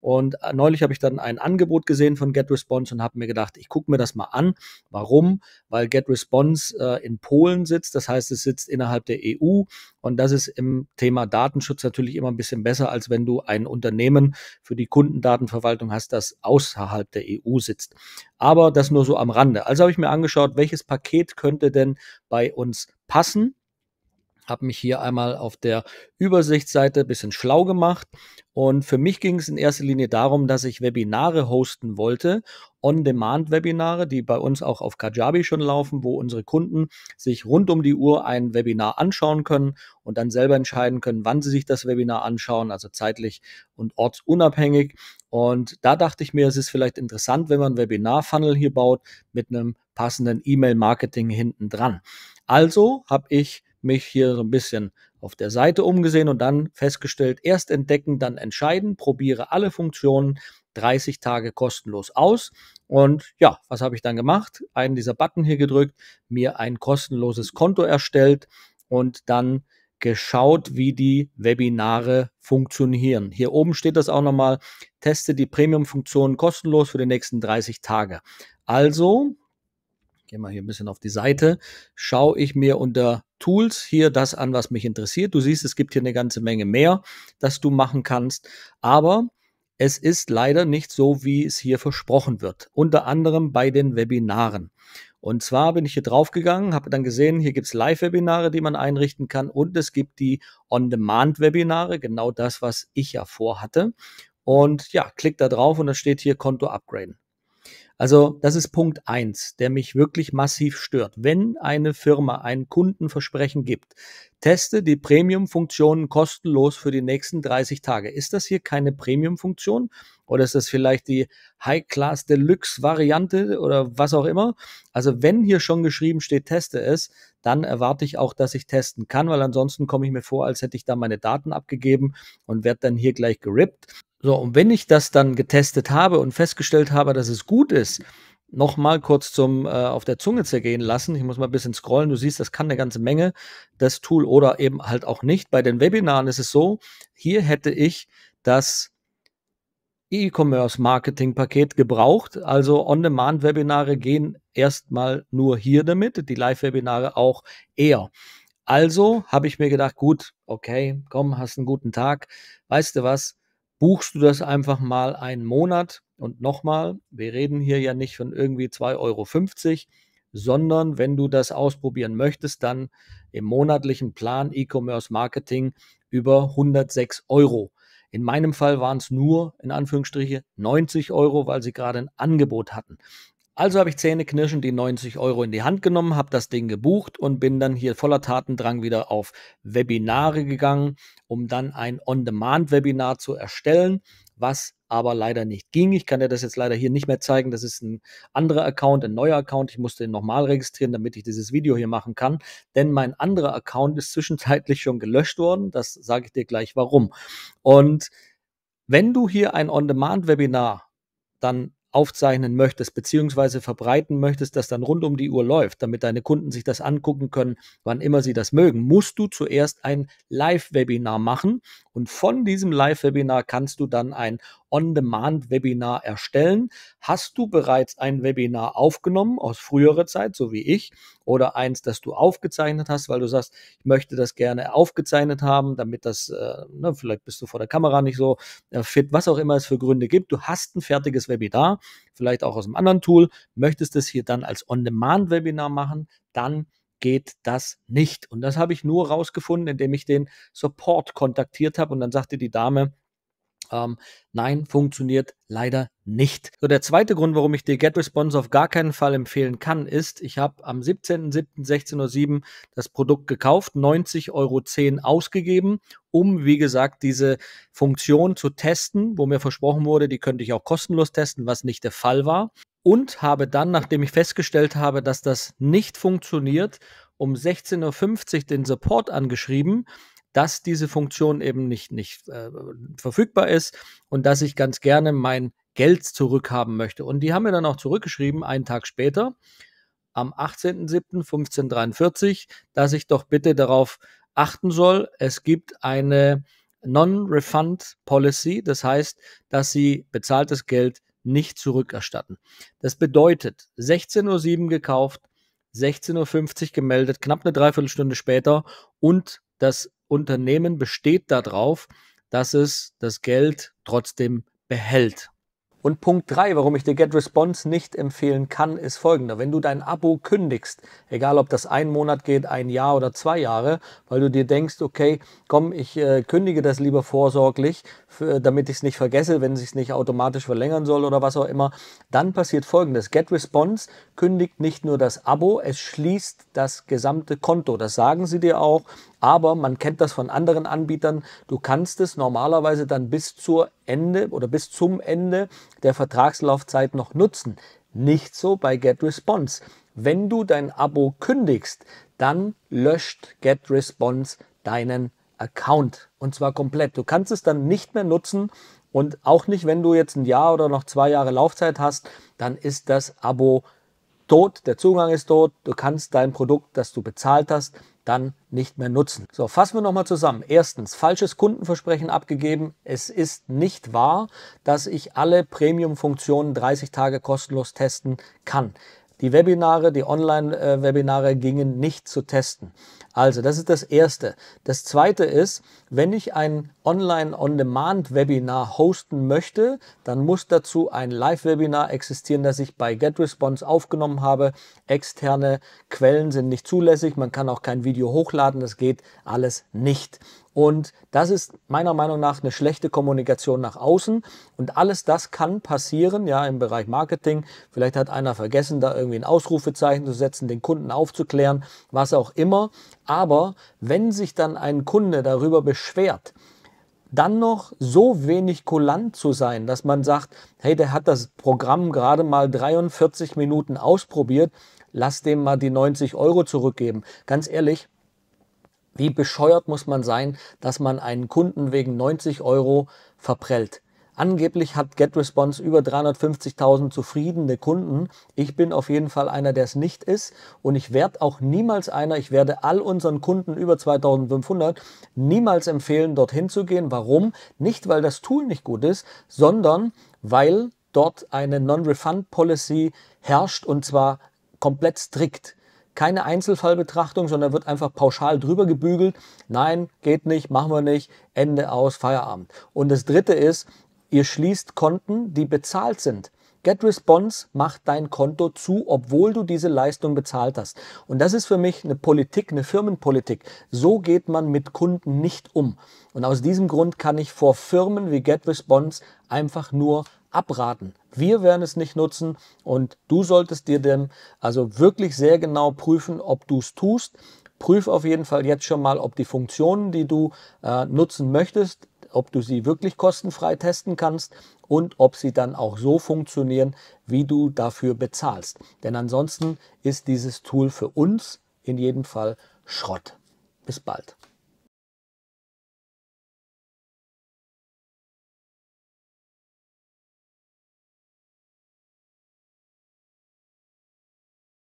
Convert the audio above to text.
Und äh, neulich habe ich dann ein Angebot gesehen von GetResponse und habe mir gedacht, ich gucke mir das mal an. Warum? Weil GetResponse äh, in Polen sitzt, das heißt, es sitzt innerhalb der EU und das ist im Thema Datenschutz natürlich immer ein bisschen besser, als wenn du ein Unternehmen für die Kundendatenverwaltung hast, das außerhalb der EU sitzt. Aber das nur so am Rande. Also habe ich mir angeschaut, welches Paket könnte denn bei uns passen habe mich hier einmal auf der Übersichtsseite ein bisschen schlau gemacht. Und für mich ging es in erster Linie darum, dass ich Webinare hosten wollte, On-Demand-Webinare, die bei uns auch auf Kajabi schon laufen, wo unsere Kunden sich rund um die Uhr ein Webinar anschauen können und dann selber entscheiden können, wann sie sich das Webinar anschauen, also zeitlich und ortsunabhängig. Und da dachte ich mir, es ist vielleicht interessant, wenn man ein Webinar-Funnel hier baut mit einem passenden E-Mail-Marketing hinten dran. Also habe ich mich hier so ein bisschen auf der Seite umgesehen und dann festgestellt, erst entdecken, dann entscheiden, probiere alle Funktionen 30 Tage kostenlos aus. Und ja, was habe ich dann gemacht? Einen dieser Button hier gedrückt, mir ein kostenloses Konto erstellt und dann geschaut, wie die Webinare funktionieren. Hier oben steht das auch nochmal, teste die Premium-Funktion kostenlos für die nächsten 30 Tage. Also gehe mal hier ein bisschen auf die Seite, schaue ich mir unter Tools hier das an, was mich interessiert. Du siehst, es gibt hier eine ganze Menge mehr, das du machen kannst, aber es ist leider nicht so, wie es hier versprochen wird, unter anderem bei den Webinaren. Und zwar bin ich hier draufgegangen, habe dann gesehen, hier gibt es Live-Webinare, die man einrichten kann und es gibt die On-Demand-Webinare, genau das, was ich ja vorhatte. Und ja, klick da drauf und dann steht hier Konto upgraden. Also das ist Punkt eins, der mich wirklich massiv stört. Wenn eine Firma ein Kundenversprechen gibt, teste die Premium-Funktionen kostenlos für die nächsten 30 Tage. Ist das hier keine Premium-Funktion oder ist das vielleicht die High-Class-Deluxe-Variante oder was auch immer? Also wenn hier schon geschrieben steht, teste es, dann erwarte ich auch, dass ich testen kann, weil ansonsten komme ich mir vor, als hätte ich da meine Daten abgegeben und werde dann hier gleich gerippt. So, und wenn ich das dann getestet habe und festgestellt habe, dass es gut ist, nochmal kurz zum äh, auf der Zunge zergehen lassen. Ich muss mal ein bisschen scrollen. Du siehst, das kann eine ganze Menge, das Tool oder eben halt auch nicht. Bei den Webinaren ist es so, hier hätte ich das E-Commerce-Marketing-Paket gebraucht. Also On-Demand-Webinare gehen erstmal nur hier damit, die Live-Webinare auch eher. Also habe ich mir gedacht, gut, okay, komm, hast einen guten Tag. Weißt du was? buchst du das einfach mal einen Monat und nochmal, wir reden hier ja nicht von irgendwie 2,50 Euro, sondern wenn du das ausprobieren möchtest, dann im monatlichen Plan E-Commerce Marketing über 106 Euro. In meinem Fall waren es nur, in Anführungsstriche, 90 Euro, weil sie gerade ein Angebot hatten. Also habe ich zähneknirschend die 90 Euro in die Hand genommen, habe das Ding gebucht und bin dann hier voller Tatendrang wieder auf Webinare gegangen, um dann ein On-Demand-Webinar zu erstellen, was aber leider nicht ging. Ich kann dir das jetzt leider hier nicht mehr zeigen. Das ist ein anderer Account, ein neuer Account. Ich musste ihn nochmal registrieren, damit ich dieses Video hier machen kann. Denn mein anderer Account ist zwischenzeitlich schon gelöscht worden. Das sage ich dir gleich warum. Und wenn du hier ein On-Demand-Webinar dann aufzeichnen möchtest, beziehungsweise verbreiten möchtest, das dann rund um die Uhr läuft, damit deine Kunden sich das angucken können, wann immer sie das mögen, musst du zuerst ein Live-Webinar machen und von diesem Live-Webinar kannst du dann ein On-Demand-Webinar erstellen. Hast du bereits ein Webinar aufgenommen aus früherer Zeit, so wie ich, oder eins, das du aufgezeichnet hast, weil du sagst, ich möchte das gerne aufgezeichnet haben, damit das, äh, ne, vielleicht bist du vor der Kamera nicht so äh, fit, was auch immer es für Gründe gibt. Du hast ein fertiges Webinar vielleicht auch aus einem anderen Tool, möchtest es hier dann als On-Demand-Webinar machen, dann geht das nicht. Und das habe ich nur rausgefunden, indem ich den Support kontaktiert habe und dann sagte die Dame, ähm, nein, funktioniert leider nicht. So, der zweite Grund, warum ich dir GetResponse auf gar keinen Fall empfehlen kann, ist, ich habe am 17.07.16.07 Uhr das Produkt gekauft, 90,10 Euro ausgegeben, um, wie gesagt, diese Funktion zu testen, wo mir versprochen wurde, die könnte ich auch kostenlos testen, was nicht der Fall war. Und habe dann, nachdem ich festgestellt habe, dass das nicht funktioniert, um 16.50 Uhr den Support angeschrieben dass diese Funktion eben nicht, nicht äh, verfügbar ist und dass ich ganz gerne mein Geld zurückhaben möchte. Und die haben mir dann auch zurückgeschrieben, einen Tag später, am 18.07.1543, dass ich doch bitte darauf achten soll, es gibt eine Non-Refund Policy, das heißt, dass sie bezahltes Geld nicht zurückerstatten. Das bedeutet, 16.07 Uhr gekauft, 16.50 Uhr gemeldet, knapp eine Dreiviertelstunde später und das Unternehmen besteht darauf, dass es das Geld trotzdem behält. Und Punkt 3, warum ich dir GetResponse nicht empfehlen kann, ist folgender. Wenn du dein Abo kündigst, egal ob das ein Monat geht, ein Jahr oder zwei Jahre, weil du dir denkst, okay, komm, ich äh, kündige das lieber vorsorglich, für, äh, damit ich es nicht vergesse, wenn es sich nicht automatisch verlängern soll oder was auch immer, dann passiert folgendes. GetResponse kündigt nicht nur das Abo, es schließt das gesamte Konto. Das sagen sie dir auch, aber man kennt das von anderen Anbietern. Du kannst es normalerweise dann bis zur Ende oder bis zum Ende der Vertragslaufzeit noch nutzen. Nicht so bei GetResponse. Wenn du dein Abo kündigst, dann löscht GetResponse deinen Account und zwar komplett. Du kannst es dann nicht mehr nutzen und auch nicht, wenn du jetzt ein Jahr oder noch zwei Jahre Laufzeit hast, dann ist das Abo tot, der Zugang ist tot, du kannst dein Produkt, das du bezahlt hast, dann nicht mehr nutzen. So, fassen wir nochmal zusammen. Erstens, falsches Kundenversprechen abgegeben. Es ist nicht wahr, dass ich alle Premium-Funktionen 30 Tage kostenlos testen kann. Die Webinare, die Online-Webinare äh, gingen nicht zu testen. Also, das ist das Erste. Das Zweite ist, wenn ich ein Online-on-Demand-Webinar hosten möchte, dann muss dazu ein Live-Webinar existieren, das ich bei GetResponse aufgenommen habe. Externe Quellen sind nicht zulässig, man kann auch kein Video hochladen, das geht alles nicht. Und das ist meiner Meinung nach eine schlechte Kommunikation nach außen. Und alles das kann passieren, ja, im Bereich Marketing. Vielleicht hat einer vergessen, da irgendwie ein Ausrufezeichen zu setzen, den Kunden aufzuklären, was auch immer. Aber wenn sich dann ein Kunde darüber beschwert, dann noch so wenig kulant zu sein, dass man sagt, hey, der hat das Programm gerade mal 43 Minuten ausprobiert, lass dem mal die 90 Euro zurückgeben. Ganz ehrlich, wie bescheuert muss man sein, dass man einen Kunden wegen 90 Euro verprellt? Angeblich hat GetResponse über 350.000 zufriedene Kunden. Ich bin auf jeden Fall einer, der es nicht ist und ich werde auch niemals einer, ich werde all unseren Kunden über 2500 niemals empfehlen, dorthin zu gehen. Warum? Nicht, weil das Tool nicht gut ist, sondern weil dort eine Non-Refund-Policy herrscht und zwar komplett strikt keine Einzelfallbetrachtung, sondern wird einfach pauschal drüber gebügelt. Nein, geht nicht, machen wir nicht, Ende aus, Feierabend. Und das Dritte ist, Ihr schließt Konten, die bezahlt sind. GetResponse macht dein Konto zu, obwohl du diese Leistung bezahlt hast. Und das ist für mich eine Politik, eine Firmenpolitik. So geht man mit Kunden nicht um. Und aus diesem Grund kann ich vor Firmen wie GetResponse einfach nur abraten. Wir werden es nicht nutzen und du solltest dir dem also wirklich sehr genau prüfen, ob du es tust. Prüf auf jeden Fall jetzt schon mal, ob die Funktionen, die du äh, nutzen möchtest, ob du sie wirklich kostenfrei testen kannst und ob sie dann auch so funktionieren, wie du dafür bezahlst. Denn ansonsten ist dieses Tool für uns in jedem Fall Schrott. Bis bald.